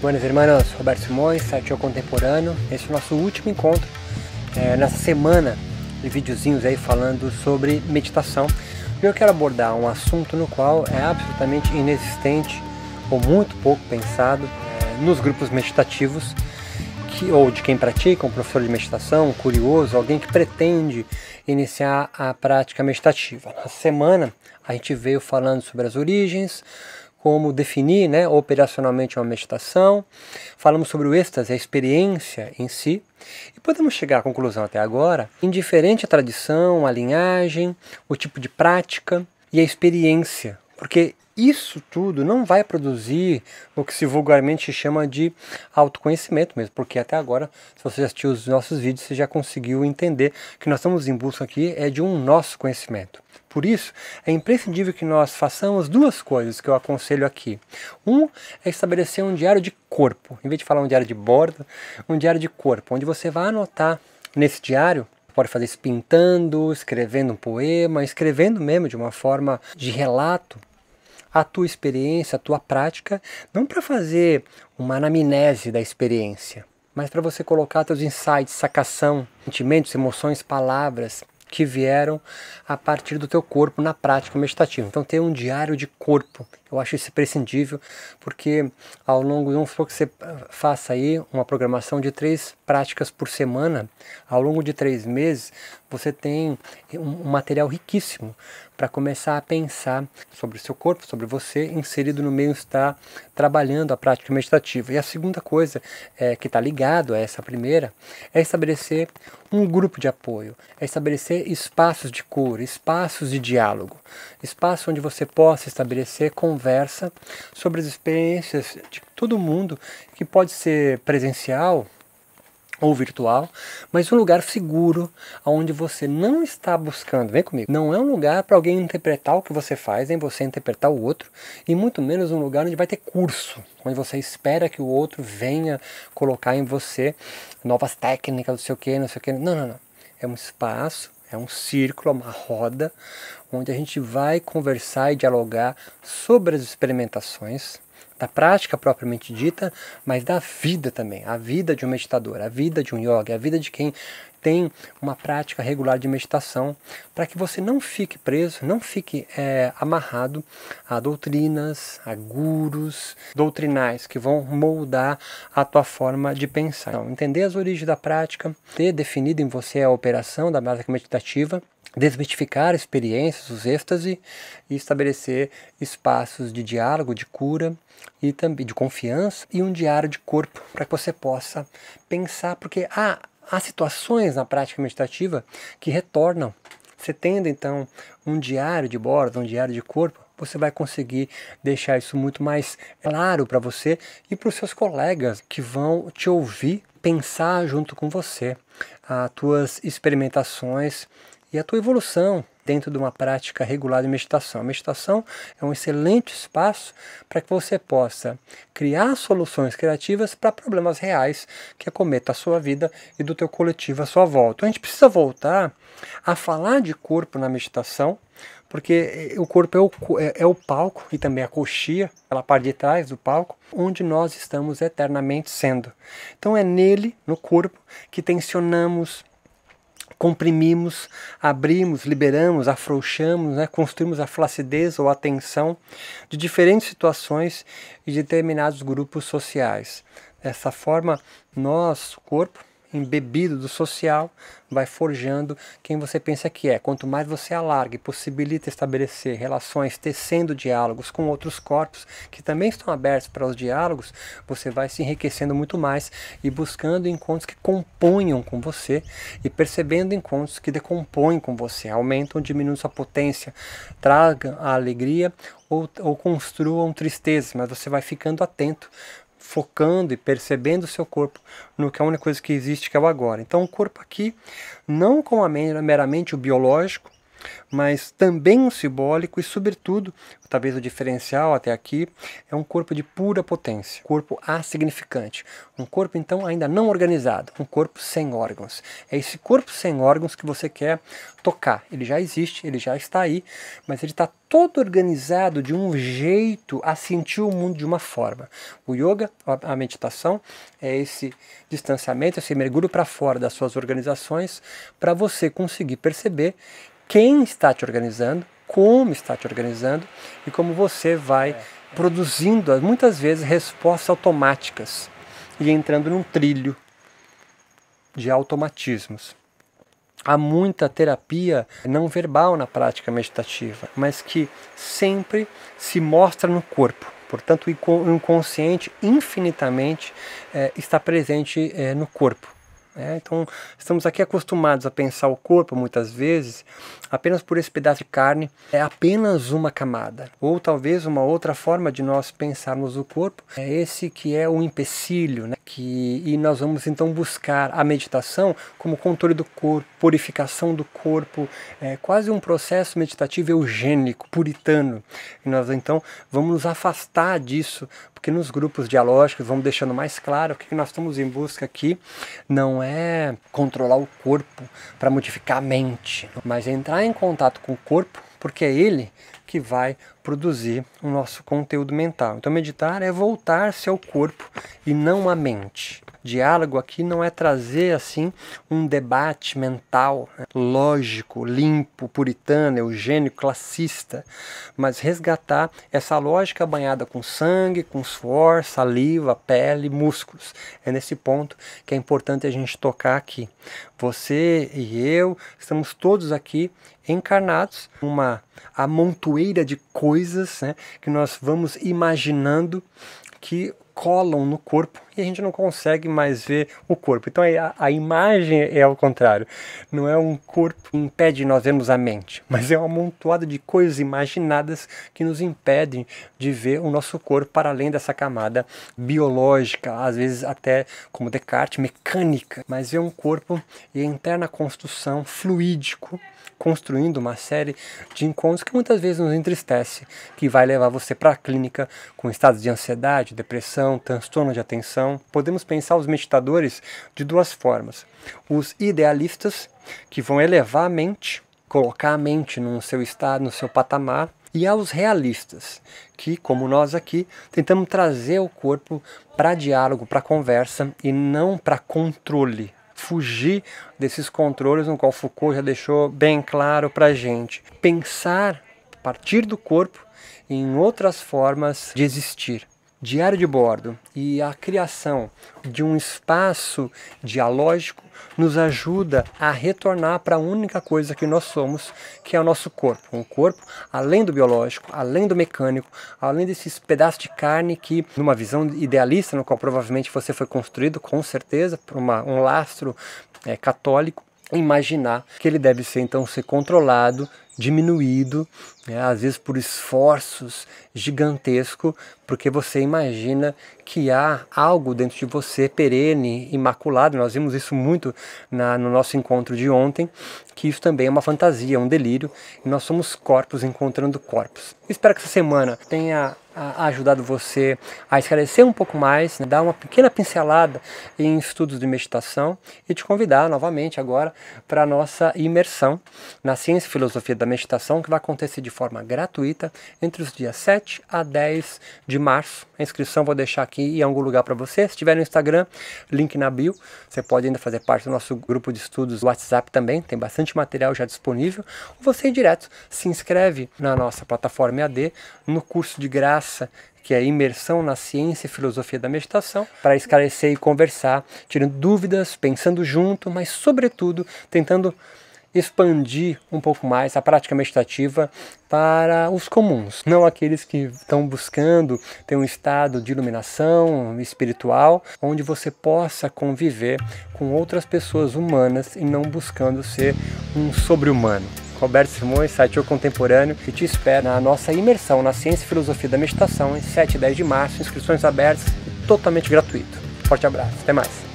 Buenas, irmãos, Roberto Simões, site Contemporâneo. Esse é o nosso último encontro é, nessa semana de videozinhos aí falando sobre meditação. E Eu quero abordar um assunto no qual é absolutamente inexistente ou muito pouco pensado é, nos grupos meditativos, que, ou de quem pratica, um professor de meditação, um curioso, alguém que pretende iniciar a prática meditativa. Na semana a gente veio falando sobre as origens, como definir né, operacionalmente uma meditação, falamos sobre o êxtase, a experiência em si, e podemos chegar à conclusão até agora, indiferente à tradição, a linhagem, o tipo de prática e a experiência, porque isso tudo não vai produzir o que se vulgarmente chama de autoconhecimento mesmo, porque até agora, se você assistiu os nossos vídeos, você já conseguiu entender que nós estamos em busca aqui é de um nosso conhecimento. Por isso, é imprescindível que nós façamos duas coisas que eu aconselho aqui. Um é estabelecer um diário de corpo, em vez de falar um diário de bordo, um diário de corpo, onde você vai anotar nesse diário pode fazer isso pintando, escrevendo um poema, escrevendo mesmo de uma forma de relato a tua experiência, a tua prática, não para fazer uma anamnese da experiência, mas para você colocar teus insights, sacação, sentimentos, emoções, palavras que vieram a partir do teu corpo na prática meditativa. Então ter um diário de corpo, eu acho isso imprescindível, porque ao longo de um for que você ah, faça aí uma programação de três práticas por semana, ao longo de três meses, você tem um, material riquíssimo para começar a pensar sobre o seu corpo, sobre você, inserido no meio está trabalhando a prática meditativa. E a segunda coisa é, que está ligado a essa primeira é estabelecer um grupo de apoio, é estabelecer espaços de cura, espaços de diálogo, espaço onde você possa estabelecer conversa sobre as experiências de todo mundo, que pode ser presencial, ou virtual, mas um lugar seguro, onde você não está buscando, vem comigo, não é um lugar para alguém interpretar o que você faz, nem você interpretar o outro, e muito menos um lugar onde vai ter curso, onde você espera que o outro venha colocar em você novas técnicas, não sei o que, não sei o que, não, não, não, é um espaço, é um círculo, uma roda, onde a gente vai conversar e dialogar sobre as experimentações, da prática propriamente dita, mas da vida também, a vida de um meditador, a vida de um yoga, a vida de quem tem uma prática regular de meditação, para que você não fique preso, não fique é, amarrado a doutrinas, a gurus doutrinais que vão moldar a tua forma de pensar. Então, entender as origens da prática, ter definido em você a operação da prática meditativa desmistificar experiências, os êxtase e estabelecer espaços de diálogo, de cura e também de confiança e um diário de corpo para que você possa pensar, porque há, há situações na prática meditativa que retornam. Você tendo então um diário de bordo, um diário de corpo, você vai conseguir deixar isso muito mais claro para você e para os seus colegas que vão te ouvir pensar junto com você as tuas experimentações e a tua evolução dentro de uma prática regular de meditação. A meditação é um excelente espaço para que você possa criar soluções criativas para problemas reais que acometam a sua vida e do teu coletivo à sua volta. Então, a gente precisa voltar a falar de corpo na meditação, porque eh, o corpo é o, é, é o palco e também a coxia, aquela parte de trás do palco, onde nós estamos eternamente sendo. Então é nele, no corpo, que tensionamos, comprimimos, abrimos, liberamos, afrouxamos, né? construímos a flacidez ou a tensão de diferentes situações e de determinados grupos sociais. Dessa forma, nós, o corpo, embebido do social, vai forjando quem você pensa que é. Quanto mais você alarga e possibilita estabelecer relações, tecendo diálogos com outros corpos que também estão abertos para os diálogos, você vai se enriquecendo muito mais e buscando encontros que componham com você e percebendo encontros que decompõem com você, aumentam, diminuem sua potência, tragam a alegria ou, ou construam tristeza, mas você vai ficando atento focando e percebendo o seu corpo no que é a única coisa que existe, que é o agora. Então, o corpo aqui, não como meramente o biológico, mas também simbólico e, sobretudo, talvez o diferencial até aqui, é um corpo de pura potência, corpo assignificante, um corpo então ainda não organizado, um corpo sem órgãos. É esse corpo sem órgãos que você quer tocar. Ele já existe, ele já está aí, mas ele está todo organizado de um jeito a sentir o mundo de uma forma. O yoga, a meditação, é esse distanciamento, esse mergulho para fora das suas organizações, para você conseguir perceber quem está te organizando, como está te organizando e como você vai é, é. produzindo, muitas vezes, respostas automáticas e entrando num trilho de automatismos. Há muita terapia não verbal na prática meditativa, mas que sempre se mostra no corpo. Portanto, o inconsciente infinitamente é, está presente é, no corpo. Né? Então, estamos aqui acostumados a pensar o corpo, muitas vezes, apenas por esse pedaço de carne, é apenas uma camada. Ou talvez uma outra forma de nós pensarmos o corpo é esse que é o empecilho, né? que, e nós vamos então buscar a meditação como controle do corpo, purificação do corpo, é quase um processo meditativo eugênico, puritano. E nós então vamos nos afastar disso, porque nos grupos dialógicos vamos deixando mais claro que o que nós estamos em busca aqui não é controlar o corpo para modificar a mente, mas é entrar em contato com o corpo, porque é ele que vai produzir o nosso conteúdo mental. Então, meditar é voltar-se ao corpo e não à mente. Diálogo aqui não é trazer assim um debate mental né, lógico, limpo, puritano, eugênico, classista, mas resgatar essa lógica banhada com sangue, com suor, saliva, pele, músculos. É nesse ponto que é importante a gente tocar aqui. Você e eu estamos todos aqui encarnados, uma amontoeira de coisas né, que nós vamos imaginando que colam no corpo que a gente não consegue mais ver o corpo. Então é, a, a imagem é ao contrário. Não é um corpo que impede nós vermos a mente, mas é um amontoado de coisas imaginadas que nos impedem de ver o nosso corpo para além dessa camada biológica, às vezes até, como Descartes, mecânica. Mas é um corpo e a interna construção fluídico construindo uma série de encontros que muitas vezes nos entristece, que vai levar você para a clínica com estados de ansiedade, depressão, transtorno de atenção então, podemos pensar os meditadores de duas formas: os idealistas, que vão elevar a mente, colocar a mente no seu estado, no seu patamar, e aos realistas, que, como nós aqui, tentamos trazer o corpo para diálogo, para conversa e não para controle. Fugir desses controles, no qual Foucault já deixou bem claro para a gente. Pensar a partir do corpo em outras formas de existir diário de bordo e a criação de um espaço dialógico nos ajuda a retornar para a única coisa que nós somos, que é o nosso corpo. Um corpo além do biológico, além do mecânico, além desses pedaços de carne que, numa visão idealista, no qual provavelmente você foi construído, com certeza, por uma, um lastro é, católico, imaginar que ele deve ser então ser controlado, diminuído, né, às vezes por esforços gigantesco, porque você imagina que há algo dentro de você perene, imaculado. Nós vimos isso muito na, no nosso encontro de ontem, que isso também é uma fantasia, um delírio. E nós somos corpos encontrando corpos. Espero que essa semana tenha ajudado você a esclarecer um pouco mais, né, dar uma pequena pincelada em estudos de meditação e te convidar novamente agora para a nossa imersão na ciência e filosofia da meditação, que vai acontecer de forma gratuita entre os dias 7 a 10 de março. A inscrição vou deixar aqui em algum lugar para você. Se tiver no Instagram, link na bio. Você pode ainda fazer parte do nosso grupo de estudos WhatsApp também, tem bastante material já disponível. Ou você direto se inscreve na nossa plataforma EAD no curso de graça que é a imersão na ciência e filosofia da meditação, para esclarecer e conversar, tirando dúvidas, pensando junto, mas, sobretudo, tentando expandir um pouco mais a prática meditativa para os comuns, não aqueles que estão buscando ter um estado de iluminação espiritual, onde você possa conviver com outras pessoas humanas e não buscando ser um sobre-humano. Roberto Simões, site O Contemporâneo, que te espera na nossa imersão na Ciência e Filosofia da Meditação, em 7 e 10 de março, inscrições abertas e totalmente gratuito. Forte abraço, até mais!